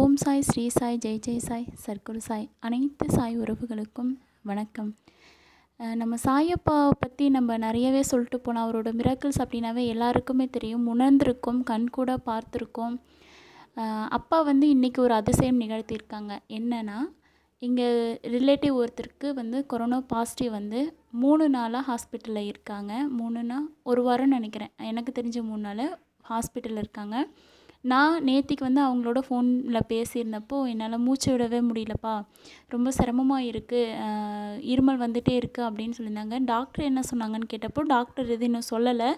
ஓம் சாய் ஸ்ரீ சாய் ஜெய் ஜெய் சாய் சர்க்குரு சாய் அனைத்து சாய் உறவுகளுக்கும் வணக்கம் நம்ம சாயப்பா பற்றி நம்ம நிறையவே சொல்லிட்டு போனோம் அவரோட மிராக்கிள்ஸ் அப்படின்னாவே எல்லாருக்குமே தெரியும் உணர்ந்திருக்கோம் கண்கூட பார்த்துருக்கோம் அப்பா வந்து இன்றைக்கி ஒரு அதிசயம் நிகழ்த்தியிருக்காங்க என்னென்னா இங்கே ரிலேட்டிவ் ஒருத்தருக்கு வந்து கொரோனா பாசிட்டிவ் வந்து மூணு நாளாக ஹாஸ்பிட்டலில் இருக்காங்க மூணுனா ஒரு வாரம்னு நினைக்கிறேன் எனக்கு தெரிஞ்ச மூணு நாள் ஹாஸ்பிட்டலில் இருக்காங்க நான் நேத்திக்கு வந்து அவங்களோட ஃபோனில் பேசியிருந்தப்போ என்னால் மூச்சு விடவே முடியலப்பா ரொம்ப சிரமமாக இருக்குது இருமல் வந்துகிட்டே இருக்குது அப்படின்னு சொல்லியிருந்தாங்க டாக்டர் என்ன சொன்னாங்கன்னு கேட்டப்போ டாக்டர் எது இன்னும் சொல்லலை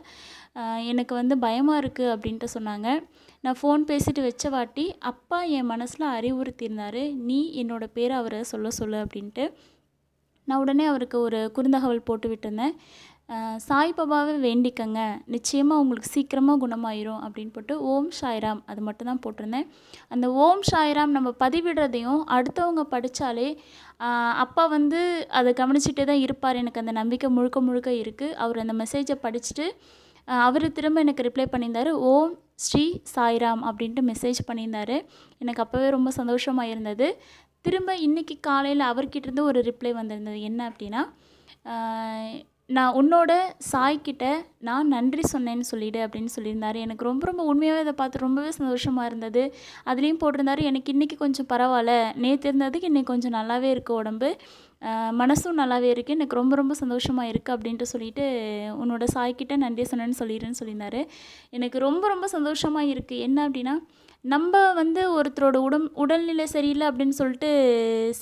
எனக்கு வந்து பயமாக இருக்குது அப்படின்ட்டு சொன்னாங்க நான் ஃபோன் பேசிட்டு வச்ச வாட்டி அப்பா என் மனசில் அறிவுறுத்தியிருந்தார் நீ என்னோடய பேர் அவரை சொல்ல சொல்லு அப்படின்ட்டு நான் உடனே அவருக்கு ஒரு குறுந்தகவல் போட்டு விட்டுருந்தேன் சாய்பாபாவை வேண்டிக்கங்க நிச்சயமாக உங்களுக்கு சீக்கிரமாக குணமாயிரும் அப்படின்னு போட்டு ஓம் சாய்ராம் அது மட்டும் தான் போட்டிருந்தேன் அந்த ஓம் சாய்ராம் நம்ம பதிவிடுறதையும் அடுத்தவங்க படித்தாலே அப்பா வந்து அதை கவனிச்சுட்டே தான் இருப்பார் எனக்கு அந்த நம்பிக்கை முழுக்க முழுக்க இருக்குது அவர் அந்த மெசேஜை படிச்சுட்டு அவர் திரும்ப எனக்கு ரிப்ளை பண்ணியிருந்தார் ஓம் ஸ்ரீ சாய்ராம் அப்படின்ட்டு மெசேஜ் பண்ணியிருந்தார் எனக்கு அப்போவே ரொம்ப சந்தோஷமாக இருந்தது திரும்ப இன்றைக்கி காலையில் அவர்கிட்டேருந்து ஒரு ரிப்ளை வந்திருந்தது என்ன அப்படின்னா நான் உன்னோட சாய்கிட்ட நான் நன்றி சொன்னேன்னு சொல்லிவிடு அப்படின்னு சொல்லியிருந்தார் எனக்கு ரொம்ப ரொம்ப உண்மையாகவே இதை பார்த்து ரொம்பவே சந்தோஷமாக இருந்தது அதுலேயும் போட்டிருந்தார் எனக்கு இன்றைக்கி கொஞ்சம் பரவாயில்ல நேற்று இருந்ததுக்கு இன்றைக்கி கொஞ்சம் நல்லாவே இருக்குது உடம்பு மனசும் நல்லாவே இருக்குது எனக்கு ரொம்ப ரொம்ப சந்தோஷமாக இருக்குது அப்படின்ட்டு சொல்லிட்டு உன்னோட சாய்கிட்ட நன்றி சொன்னேன்னு சொல்லிடுறேன்னு சொல்லியிருந்தார் எனக்கு ரொம்ப ரொம்ப சந்தோஷமாக இருக்குது என்ன அப்படின்னா நம்ம வந்து ஒருத்தரோட உடம் உடல்நிலை சரியில்லை அப்படின்னு சொல்லிட்டு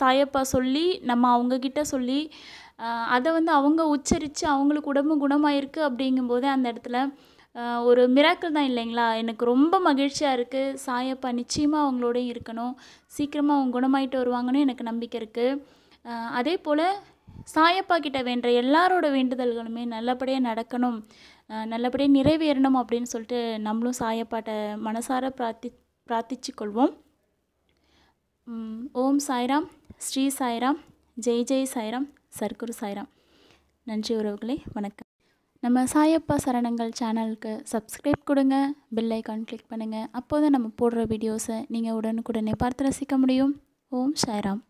சாயப்பா சொல்லி நம்ம அவங்கக்கிட்ட சொல்லி அதை வந்து அவங்க உச்சரித்து அவங்களுக்கு உடம்பு குணமாயிருக்கு அப்படிங்கும்போது போது அந்த இடத்துல ஒரு மிராக்கள் தான் இல்லைங்களா எனக்கு ரொம்ப மகிழ்ச்சியாக இருக்குது சாயப்பா நிச்சயமாக அவங்களோடையும் இருக்கணும் சீக்கிரமாக அவங்க குணமாயிட்டு வருவாங்கன்னு எனக்கு நம்பிக்கை இருக்குது அதே போல் சாயப்பா கிட்ட வேண்ட எல்லாரோட வேண்டுதல்களுமே நல்லபடியாக நடக்கணும் நல்லபடியாக நிறைவேறணும் அப்படின்னு சொல்லிட்டு நம்மளும் சாயப்பாட்டை மனசார பிரார்த்தி பிரார்த்திச்சு கொள்வோம் ஓம் சாய்ராம் ஸ்ரீ சாய்ராம் ஜெய் ஜெய் சாய்ராம் சர்க்குரு சாய்ராம் நன்றி உறவுகளே வணக்கம் நம்ம சாயப்பா சரணங்கள் சேனலுக்கு சப்ஸ்கிரைப் கொடுங்க பெல் கிளிக் பண்ணுங்கள் அப்போது தான் நம்ம போடுற வீடியோஸை நீங்கள் உடனுக்குடனே பார்த்து ரசிக்க முடியும் ஓம் சாய்ராம்